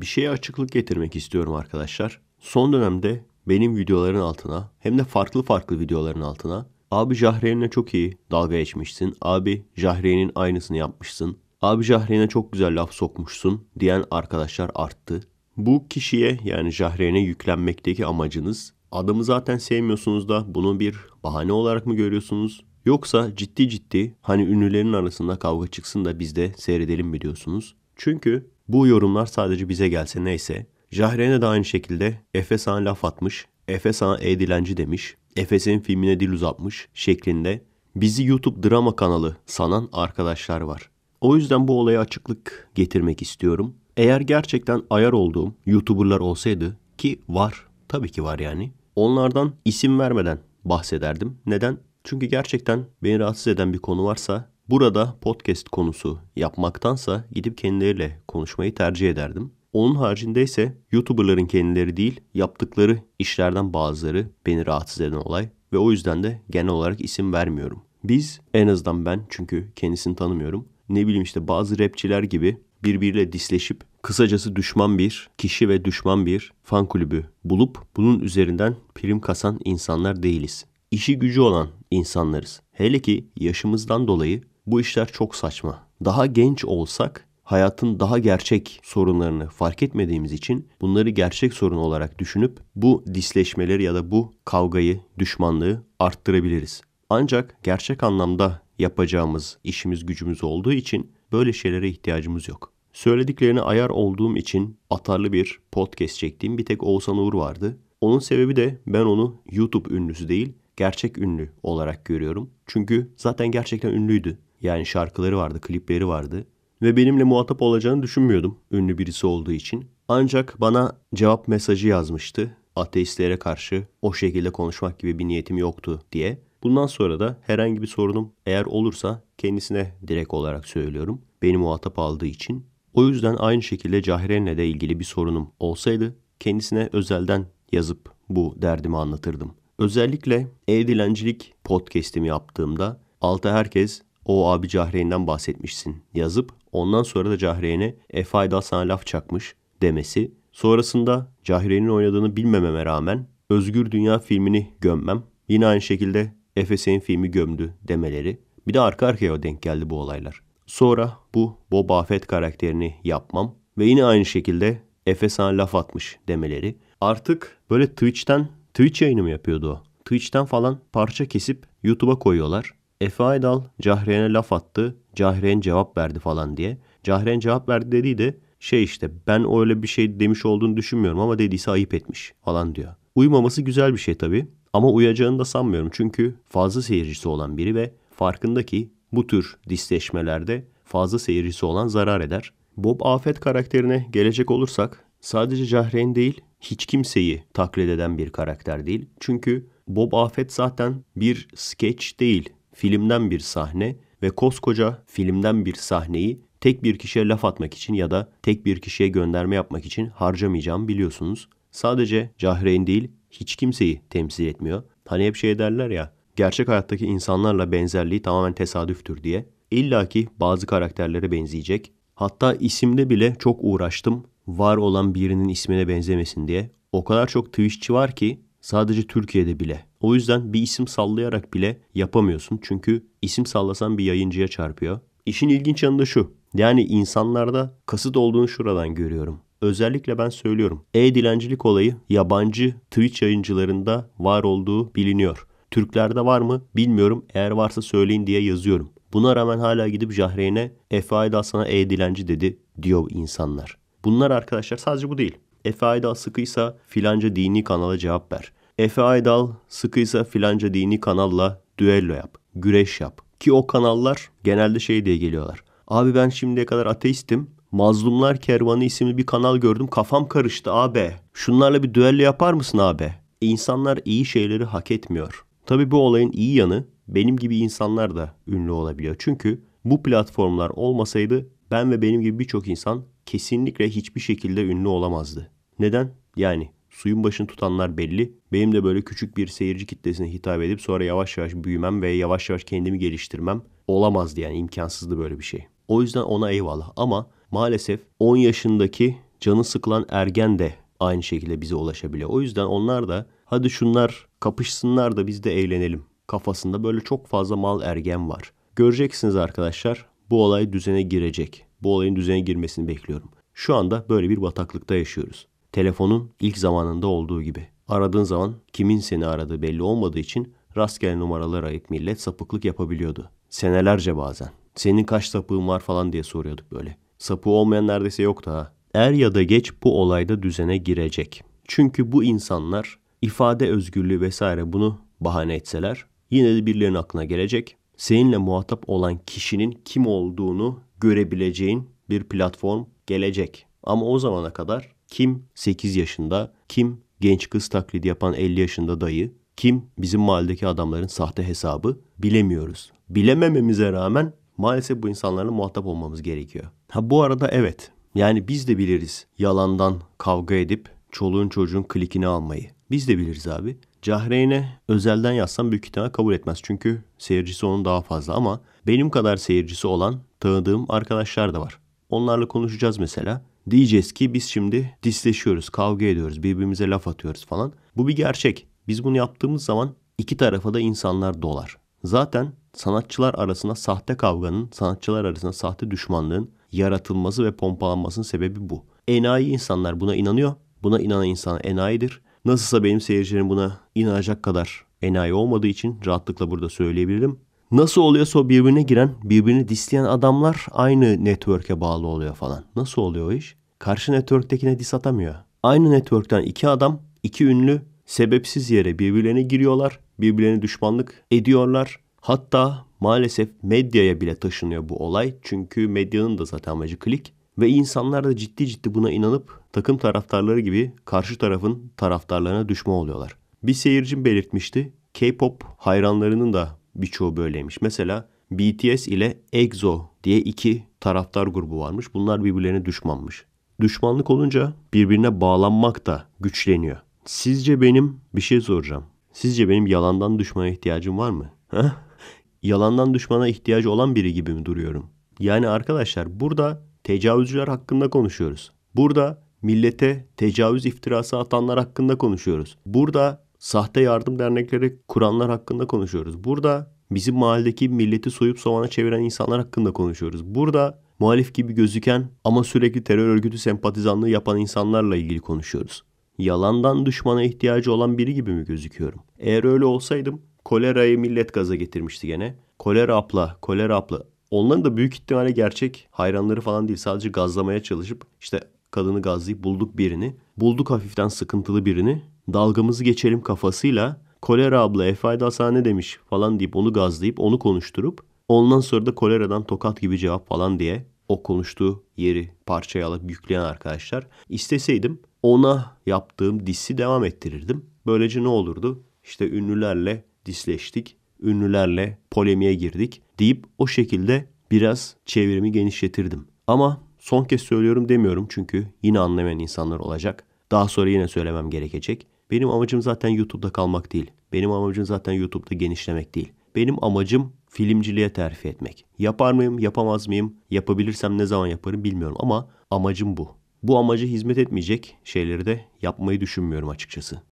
Bir şeye açıklık getirmek istiyorum arkadaşlar. Son dönemde benim videoların altına hem de farklı farklı videoların altına abi Jahreyn'le çok iyi dalga geçmişsin. Abi Jahreyn'in aynısını yapmışsın. Abi Jahreyn'e çok güzel laf sokmuşsun diyen arkadaşlar arttı. Bu kişiye yani Jahreyn'e yüklenmekteki amacınız adamı zaten sevmiyorsunuz da bunu bir bahane olarak mı görüyorsunuz? Yoksa ciddi ciddi hani ünlülerin arasında kavga çıksın da biz de seyredelim mi diyorsunuz? Çünkü bu yorumlar sadece bize gelse neyse. Jahreyn'e de aynı şekilde Efes'a laf atmış, Efes'a e-dilenci demiş, Efes'in filmine dil uzatmış şeklinde bizi YouTube drama kanalı sanan arkadaşlar var. O yüzden bu olaya açıklık getirmek istiyorum. Eğer gerçekten ayar olduğum YouTuber'lar olsaydı ki var, tabii ki var yani. Onlardan isim vermeden bahsederdim. Neden? Çünkü gerçekten beni rahatsız eden bir konu varsa Burada podcast konusu yapmaktansa gidip kendileriyle konuşmayı tercih ederdim. Onun haricinde ise YouTuber'ların kendileri değil yaptıkları işlerden bazıları beni rahatsız eden olay ve o yüzden de genel olarak isim vermiyorum. Biz en azından ben çünkü kendisini tanımıyorum. Ne bileyim işte bazı rapçiler gibi birbiriyle disleşip kısacası düşman bir kişi ve düşman bir fan kulübü bulup bunun üzerinden prim kasan insanlar değiliz. İşi gücü olan insanlarız. Hele ki yaşımızdan dolayı bu işler çok saçma. Daha genç olsak hayatın daha gerçek sorunlarını fark etmediğimiz için bunları gerçek sorun olarak düşünüp bu disleşmeleri ya da bu kavgayı, düşmanlığı arttırabiliriz. Ancak gerçek anlamda yapacağımız işimiz gücümüz olduğu için böyle şeylere ihtiyacımız yok. Söylediklerine ayar olduğum için atarlı bir podcast çektiğim bir tek Oğuzhan Uğur vardı. Onun sebebi de ben onu YouTube ünlüsü değil, gerçek ünlü olarak görüyorum. Çünkü zaten gerçekten ünlüydü. Yani şarkıları vardı, klipleri vardı. Ve benimle muhatap olacağını düşünmüyordum ünlü birisi olduğu için. Ancak bana cevap mesajı yazmıştı. Ateistlere karşı o şekilde konuşmak gibi bir niyetim yoktu diye. Bundan sonra da herhangi bir sorunum eğer olursa kendisine direkt olarak söylüyorum. Beni muhatap aldığı için. O yüzden aynı şekilde Cahiren'le de ilgili bir sorunum olsaydı kendisine özelden yazıp bu derdimi anlatırdım. Özellikle e-dilencilik podcast'imi yaptığımda alta herkes o abi Cahreyn'den bahsetmişsin yazıp ondan sonra da Cahreyn'e e fayda sana laf çakmış demesi. Sonrasında Cahreyn'in oynadığını bilmememe rağmen Özgür Dünya filmini gömmem. Yine aynı şekilde Efes'in filmi gömdü demeleri. Bir de arka arkaya denk geldi bu olaylar. Sonra bu Boba Fett karakterini yapmam ve yine aynı şekilde Efe laf atmış demeleri. Artık böyle Twitch'ten Twitch yayını mı yapıyordu o? Twitch'ten falan parça kesip YouTube'a koyuyorlar. Efe Aydal Cahreyn'e laf attı. Cahreyn cevap verdi falan diye. Cahreyn cevap verdi dediği de şey işte ben öyle bir şey demiş olduğunu düşünmüyorum ama dediyse ayıp etmiş falan diyor. Uyumaması güzel bir şey tabii ama uyacağını da sanmıyorum çünkü fazla seyircisi olan biri ve farkında ki bu tür disleşmelerde fazla seyircisi olan zarar eder. Bob Afet karakterine gelecek olursak sadece Cahreyn değil hiç kimseyi taklit eden bir karakter değil. Çünkü Bob Afet zaten bir skeç değil filmden bir sahne ve koskoca filmden bir sahneyi tek bir kişiye laf atmak için ya da tek bir kişiye gönderme yapmak için harcamayacağım biliyorsunuz. Sadece Cahreyn değil hiç kimseyi temsil etmiyor. Hani hep şey derler ya gerçek hayattaki insanlarla benzerliği tamamen tesadüftür diye. İlla ki bazı karakterlere benzeyecek. Hatta isimde bile çok uğraştım var olan birinin ismine benzemesin diye. O kadar çok Twitch'çi var ki Sadece Türkiye'de bile. O yüzden bir isim sallayarak bile yapamıyorsun. Çünkü isim sallasan bir yayıncıya çarpıyor. İşin ilginç yanı da şu. Yani insanlarda kasıt olduğunu şuradan görüyorum. Özellikle ben söylüyorum. E-dilencilik olayı yabancı Twitch yayıncılarında var olduğu biliniyor. Türklerde var mı bilmiyorum. Eğer varsa söyleyin diye yazıyorum. Buna rağmen hala gidip Jahreyn'e Efe Aydal sana e-dilenci dedi diyor insanlar. Bunlar arkadaşlar sadece bu değil. Efe Aydal sıkıysa filanca dini kanala cevap ver. Efe Aydal sıkıysa filanca dini kanalla düello yap, güreş yap. Ki o kanallar genelde şey diye geliyorlar. Abi ben şimdiye kadar ateistim. Mazlumlar Kervanı isimli bir kanal gördüm. Kafam karıştı abi. Şunlarla bir düello yapar mısın abi? E, insanlar iyi şeyleri hak etmiyor. Tabi bu olayın iyi yanı benim gibi insanlar da ünlü olabiliyor. Çünkü bu platformlar olmasaydı ben ve benim gibi birçok insan kesinlikle hiçbir şekilde ünlü olamazdı. Neden? Yani suyun başını tutanlar belli. Benim de böyle küçük bir seyirci kitlesine hitap edip sonra yavaş yavaş büyümem ve yavaş yavaş kendimi geliştirmem olamazdı yani imkansızdı böyle bir şey. O yüzden ona eyvallah ama maalesef 10 yaşındaki canı sıkılan ergen de aynı şekilde bize ulaşabiliyor. O yüzden onlar da hadi şunlar kapışsınlar da biz de eğlenelim kafasında böyle çok fazla mal ergen var. Göreceksiniz arkadaşlar bu olay düzene girecek bu olayın düzene girmesini bekliyorum. Şu anda böyle bir bataklıkta yaşıyoruz. Telefonun ilk zamanında olduğu gibi. Aradığın zaman kimin seni aradığı belli olmadığı için rastgele numaralar arayıp millet sapıklık yapabiliyordu. Senelerce bazen. Senin kaç sapığın var falan diye soruyorduk böyle. Sapığı olmayan neredeyse yoktu ha. Er ya da geç bu olayda düzene girecek. Çünkü bu insanlar ifade özgürlüğü vesaire bunu bahane etseler yine de birilerinin aklına gelecek. Seninle muhatap olan kişinin kim olduğunu görebileceğin bir platform gelecek. Ama o zamana kadar kim 8 yaşında, kim genç kız taklidi yapan 50 yaşında dayı, kim bizim mahalledeki adamların sahte hesabı bilemiyoruz. Bilemememize rağmen maalesef bu insanlarla muhatap olmamız gerekiyor. Ha bu arada evet yani biz de biliriz yalandan kavga edip çoluğun çocuğun klikini almayı. Biz de biliriz abi. Cahreyn'e özelden yazsam büyük ihtimal kabul etmez. Çünkü seyircisi onun daha fazla ama benim kadar seyircisi olan tanıdığım arkadaşlar da var. Onlarla konuşacağız mesela. Diyeceğiz ki biz şimdi disleşiyoruz, kavga ediyoruz, birbirimize laf atıyoruz falan. Bu bir gerçek. Biz bunu yaptığımız zaman iki tarafa da insanlar dolar. Zaten sanatçılar arasında sahte kavganın, sanatçılar arasında sahte düşmanlığın yaratılması ve pompalanmasının sebebi bu. Enayi insanlar buna inanıyor. Buna inanan insan enayidir. Nasılsa benim seyircilerim buna inanacak kadar enayi olmadığı için rahatlıkla burada söyleyebilirim. Nasıl oluyorsa birbirine giren, birbirini disleyen adamlar aynı network'e bağlı oluyor falan. Nasıl oluyor o iş? Karşı network'tekine dis atamıyor. Aynı network'ten iki adam, iki ünlü sebepsiz yere birbirlerine giriyorlar. Birbirlerine düşmanlık ediyorlar. Hatta maalesef medyaya bile taşınıyor bu olay. Çünkü medyanın da zaten amacı klik. Ve insanlar da ciddi ciddi buna inanıp takım taraftarları gibi karşı tarafın taraftarlarına düşman oluyorlar. Bir seyircim belirtmişti. K-pop hayranlarının da Birçoğu böyleymiş. Mesela BTS ile EXO diye iki taraftar grubu varmış. Bunlar birbirlerine düşmanmış. Düşmanlık olunca birbirine bağlanmak da güçleniyor. Sizce benim bir şey soracağım. Sizce benim yalandan düşmana ihtiyacım var mı? yalandan düşmana ihtiyacı olan biri gibi mi duruyorum? Yani arkadaşlar burada tecavüzcüler hakkında konuşuyoruz. Burada millete tecavüz iftirası atanlar hakkında konuşuyoruz. Burada sahte yardım dernekleri kuranlar hakkında konuşuyoruz. Burada bizim mahalledeki milleti soyup sovana çeviren insanlar hakkında konuşuyoruz. Burada muhalif gibi gözüken ama sürekli terör örgütü sempatizanlığı yapan insanlarla ilgili konuşuyoruz. Yalandan düşmana ihtiyacı olan biri gibi mi gözüküyorum? Eğer öyle olsaydım kolerayı millet gaza getirmişti gene. Kolera apla, kolera apla. Onların da büyük ihtimalle gerçek hayranları falan değil. Sadece gazlamaya çalışıp işte kadını gazlayıp bulduk birini. Bulduk hafiften sıkıntılı birini dalgamızı geçelim kafasıyla kolera abla Efayda Hasan ne demiş falan deyip onu gazlayıp onu konuşturup ondan sonra da koleradan tokat gibi cevap falan diye o konuştuğu yeri parçaya alıp yükleyen arkadaşlar. isteseydim ona yaptığım dissi devam ettirirdim. Böylece ne olurdu? İşte ünlülerle disleştik, ünlülerle polemiğe girdik deyip o şekilde biraz çevrimi genişletirdim. Ama son kez söylüyorum demiyorum çünkü yine anlamayan insanlar olacak. Daha sonra yine söylemem gerekecek. Benim amacım zaten YouTube'da kalmak değil. Benim amacım zaten YouTube'da genişlemek değil. Benim amacım filmciliğe terfi etmek. Yapar mıyım, yapamaz mıyım, yapabilirsem ne zaman yaparım bilmiyorum ama amacım bu. Bu amaca hizmet etmeyecek şeyleri de yapmayı düşünmüyorum açıkçası.